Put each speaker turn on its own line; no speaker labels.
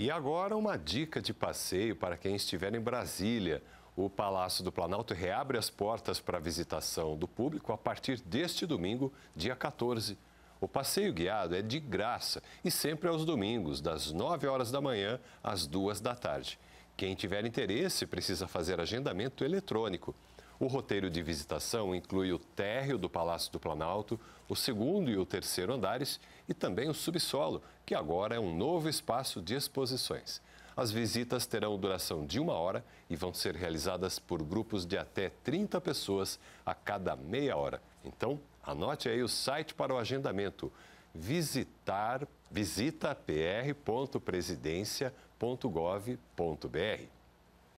E agora uma dica de passeio para quem estiver em Brasília. O Palácio do Planalto reabre as portas para a visitação do público a partir deste domingo, dia 14. O passeio guiado é de graça e sempre aos domingos, das 9 horas da manhã às 2 da tarde. Quem tiver interesse precisa fazer agendamento eletrônico. O roteiro de visitação inclui o térreo do Palácio do Planalto, o segundo e o terceiro andares e também o subsolo, que agora é um novo espaço de exposições. As visitas terão duração de uma hora e vão ser realizadas por grupos de até 30 pessoas a cada meia hora. Então, anote aí o site para o agendamento visitar visitapr.presidencia.gov.br.